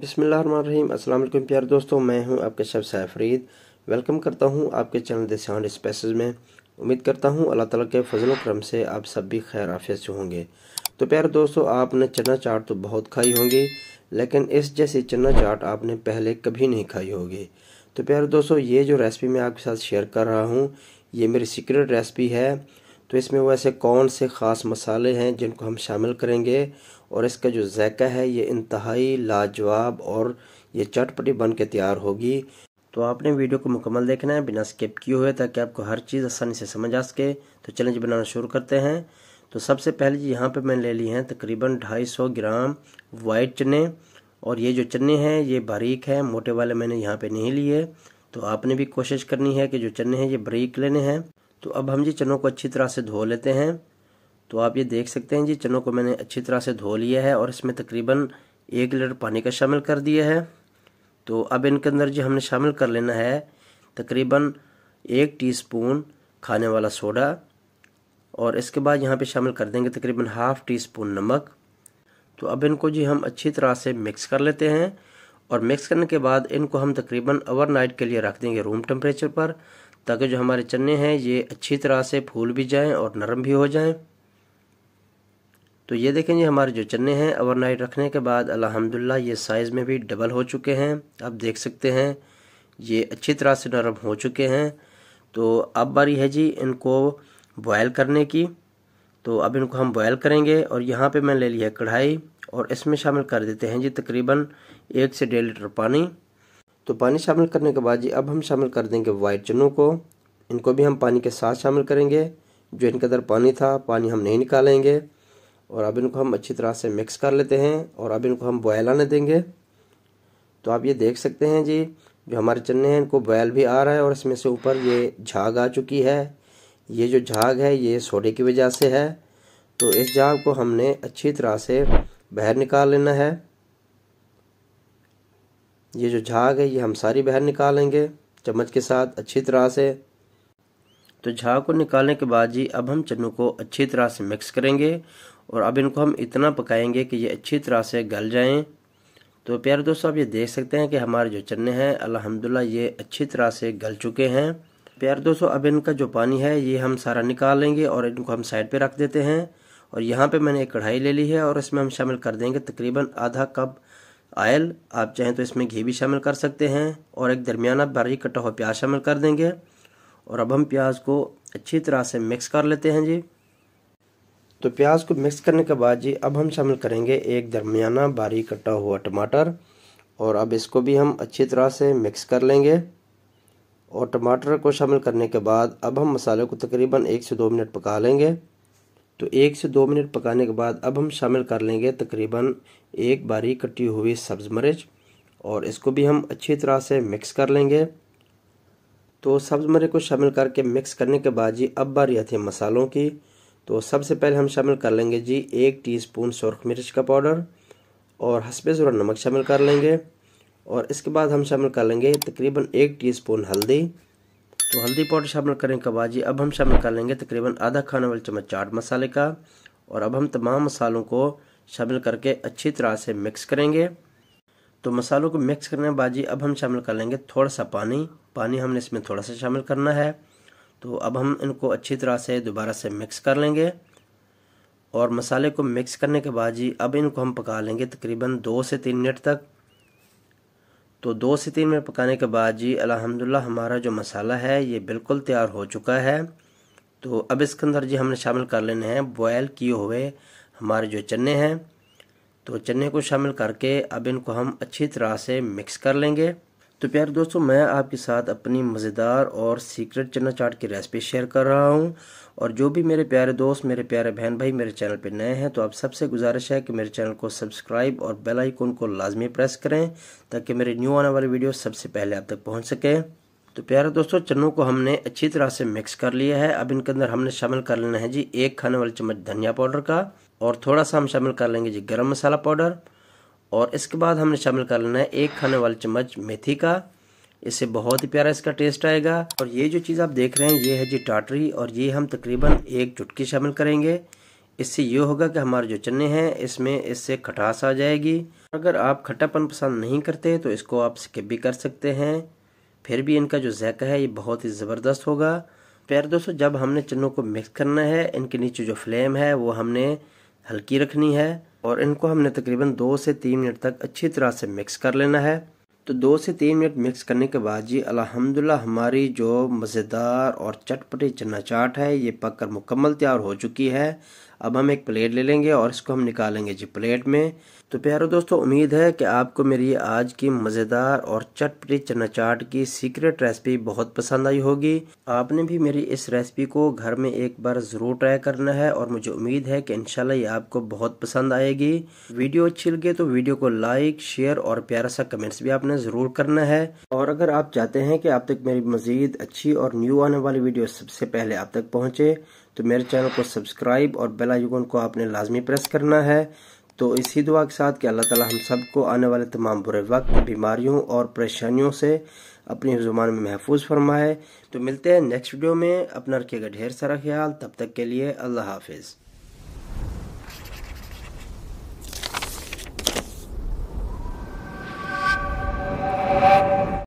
बिसमीम अस्सलाम वालेकुम प्यार दोस्तों मैं हूं आपके शब सैफरीद वेलकम करता हूं आपके चैनल साउंड स्पेसेस में उम्मीद करता हूं अल्लाह ताला के फजल करम से आप सब भी खैर आफियत से होंगे तो प्यार दोस्तों आपने चना चाट तो बहुत खाई होगी लेकिन इस जैसी चना चाट आपने पहले कभी नहीं खाई होगी तो प्यार दोस्तों ये जो रेसिपी मैं आपके साथ शेयर कर रहा हूँ ये मेरी सीक्रेट रेसिपी है तो इसमें वैसे ऐसे कौन से ख़ास मसाले हैं जिनको हम शामिल करेंगे और इसका जो जैक़ा है ये इंतहाई लाजवाब और ये चटपटी बन के तैयार होगी तो आपने वीडियो को मुकम्मल देखना है बिना स्किप किए हुए ताकि आपको हर चीज़ आसानी से समझ आ सके तो चैलेंज बनाना शुरू करते हैं तो सबसे पहले यहाँ पे मैंने ले ली हैं तकरीबन 250 ग्राम वाइट चने और ये जो चने हैं ये बारीक हैं मोटे वाले मैंने यहाँ पे नहीं लिए तो आपने भी कोशिश करनी है कि जो चने हैं ये बारीक लेने हैं तो अब हम जी चनों को अच्छी तरह से धो लेते हैं तो आप ये देख सकते हैं जी चनों को मैंने अच्छी तरह से धो लिया है और इसमें तकरीबन एक लीटर पानी का शामिल कर दिया है तो अब इनके अंदर जो हमने शामिल कर लेना है तकरीबन एक टीस्पून खाने वाला सोडा और इसके बाद यहाँ पे शामिल कर देंगे तकरीबन हाफ़ टी स्पून नमक तो अब इनको जी हम अच्छी तरह से मिक्स कर लेते हैं और मिक्स करने के बाद इनको हम तकरीबन नाइट के लिए रख देंगे रूम टेम्परेचर पर ताकि जो हमारे चने हैं ये अच्छी तरह से फूल भी जाएं और नरम भी हो जाएं तो ये देखें जी हमारे जो चने हैं ओवरनाइट रखने के बाद अल्हम्दुलिल्लाह ये साइज़ में भी डबल हो चुके हैं आप देख सकते हैं ये अच्छी तरह से नरम हो चुके हैं तो अब बारी है जी इनको बॉयल करने की तो अब इनको हम बॉयल करेंगे और यहाँ पे मैं ले लिया कढ़ाई और इसमें शामिल कर देते हैं जी तकरीबन एक से डेढ़ लीटर पानी तो पानी शामिल करने के बाद जी अब हम शामिल कर देंगे वाइट चनों को इनको भी हम पानी के साथ शामिल करेंगे जो इनके अंदर पानी था पानी हम नहीं निकालेंगे और अब इनको हम अच्छी तरह से मिक्स कर लेते हैं और अब इनको हम बॉयल आने देंगे तो आप ये देख सकते हैं जी जो हमारे चने हैं इनको बॉयल भी आ रहा है और इसमें से ऊपर ये झाग आ चुकी है ये जो झाग है ये सोडे की वजह से है तो इस झाग को हमने अच्छी तरह से बाहर निकाल लेना है ये जो झाग है ये हम सारी बाहर निकालेंगे चम्मच के साथ अच्छी तरह से तो झाग को निकालने के बाद जी अब हम चन्नू को अच्छी तरह से मिक्स करेंगे और अब इनको हम इतना पकाएंगे कि ये अच्छी तरह से गल जाएं तो प्यारे दोस्तों आप ये देख सकते हैं कि हमारे जो चने हैं अल्हम्दुलिल्लाह ये अच्छी तरह से गल चुके हैं प्यारे दोस्तों अब इनका जो पानी है ये हम सारा निकाल लेंगे और इनको हम साइड पे रख देते हैं और यहाँ पे मैंने एक कढ़ाई ले ली है और इसमें हम शामिल कर देंगे तकरीबन आधा कप आयल आप चाहें तो इसमें घी भी शामिल कर सकते हैं और एक दरमियाना बारीक कटा हुआ प्याज शामिल कर देंगे और अब हम प्याज को अच्छी तरह से मिक्स कर लेते हैं जी तो प्याज को मिक्स करने के बाद जी अब हम शामिल करेंगे एक दरमियाना बारीक कटा हुआ टमाटर और अब इसको भी हम अच्छी तरह से मिक्स कर लेंगे और टमाटर को शामिल करने के बाद अब हम मसाले को तकरीबन एक से दो मिनट पका लेंगे तो एक से दो मिनट पकाने के बाद अब हम शामिल कर लेंगे तकरीबन एक बारी कटी हुई सब्ज़ मिर्च और इसको भी हम अच्छी तरह से मिक्स कर लेंगे तो सब्ज़ मिर्च को शामिल करके मिक्स करने के बाद जी अब बारी आती है मसालों की तो सबसे पहले हम शामिल कर लेंगे जी एक टीस्पून सुरख मिर्च का पाउडर और हसबे ज़रा नमक शामिल कर लेंगे और इसके बाद हम शामिल कर लेंगे तकरीबन एक टीस्पून हल्दी तो हल्दी पाउडर शामिल करें कबाजी अब हम शामिल कर लेंगे तकरीबन आधा खाने वाले चम्मच चाट मसाले का और अब हम तमाम मसालों को शामिल करके अच्छी तरह से मिक्स करेंगे तो मसालों को मिक्स करने के बाद जी अब हम शामिल कर लेंगे थोड़ा सा पानी पानी हमने इसमें थोड़ा सा शामिल करना है तो अब हम इनको अच्छी तरह से दोबारा से मिक्स कर लेंगे और मसाले को मिक्स करने के बाद जी अब इनको हम पका लेंगे तकरीबन दो से तीन मिनट तक तो दो से तीन मिनट पकाने के बाद जी अलहमदिल्ला हमारा जो मसाला है ये बिल्कुल तैयार हो चुका है तो अब इसके अंदर जी हमने शामिल कर लेने हैं बॉयल किए हुए हमारे जो चने हैं तो चने को शामिल करके अब इनको हम अच्छी तरह से मिक्स कर लेंगे तो प्यार दोस्तों मैं आपके साथ अपनी मज़ेदार और सीक्रेट चना चाट की रेसिपी शेयर कर रहा हूँ और जो भी मेरे प्यारे दोस्त मेरे प्यारे बहन भाई मेरे चैनल पर नए हैं तो आप सबसे गुजारिश है कि मेरे चैनल को सब्सक्राइब और बेल आइकन को लाजमी प्रेस करें ताकि मेरे न्यू आने वाली वीडियो सबसे पहले आप तक पहुँच सकें तो प्यारे दोस्तों चनों को हमने अच्छी तरह से मिक्स कर लिया है अब इनके अंदर हमने शामिल कर लेना है जी एक खाने वाली चम्मच धनिया पाउडर का और थोड़ा सा हम शामिल कर लेंगे जी गर्म मसाला पाउडर और इसके बाद हमने शामिल कर लेना है एक खाने वाले चम्मच मेथी का इससे बहुत ही प्यारा इसका टेस्ट आएगा और ये जो चीज़ आप देख रहे हैं ये है जी टाटरी और ये हम तकरीबन एक चुटकी शामिल करेंगे इससे ये होगा कि हमारे जो चने हैं इसमें इससे खटास आ जाएगी अगर आप खट्टापन पसंद नहीं करते तो इसको आप स्किप भी कर सकते हैं फिर भी इनका जो जैका है ये बहुत ही ज़बरदस्त होगा प्यार दोस्तों जब हमने चनों को मिक्स करना है इनके नीचे जो फ्लेम है वो हमने हल्की रखनी है और इनको हमने तकरीबन दो से तीन मिनट तक अच्छी तरह से मिक्स कर लेना है तो दो से तीन मिनट मिक्स करने के बाद जी अलहमदिल्ला हमारी जो मज़ेदार और चटपटी चना चाट है ये पककर मुकम्मल तैयार हो चुकी है अब हम एक प्लेट ले लेंगे और इसको हम निकालेंगे जी प्लेट में तो प्यारो दोस्तों उम्मीद है कि आपको मेरी आज की मज़ेदार और चटपटी चना चाट की सीक्रेट रेसिपी बहुत पसंद आई होगी आपने भी मेरी इस रेसिपी को घर में एक बार ज़रूर ट्राई करना है और मुझे उम्मीद है कि इनशाला ये आपको बहुत पसंद आएगी वीडियो अच्छी लगे तो वीडियो को लाइक शेयर और प्यारा सा कमेंट्स भी आपने ज़रूर करना है और अगर आप चाहते हैं कि आप तक मेरी मज़ीद अच्छी और न्यू आने वाली वीडियो सबसे पहले आप तक पहुँचे तो मेरे चैनल को सब्सक्राइब और बेल आइकन को आपने लाजमी प्रेस करना है तो इसी दुआ के साथ कि अल्लाह ताला हम सबको आने वाले तमाम बुरे वक्त बीमारियों और परेशानियों से अपनी ज़ुबान में महफूज फरमाए तो मिलते हैं नेक्स्ट वीडियो में अपना रखिएगा ढेर सारा ख्याल तब तक के लिए अल्लाह हाफिज़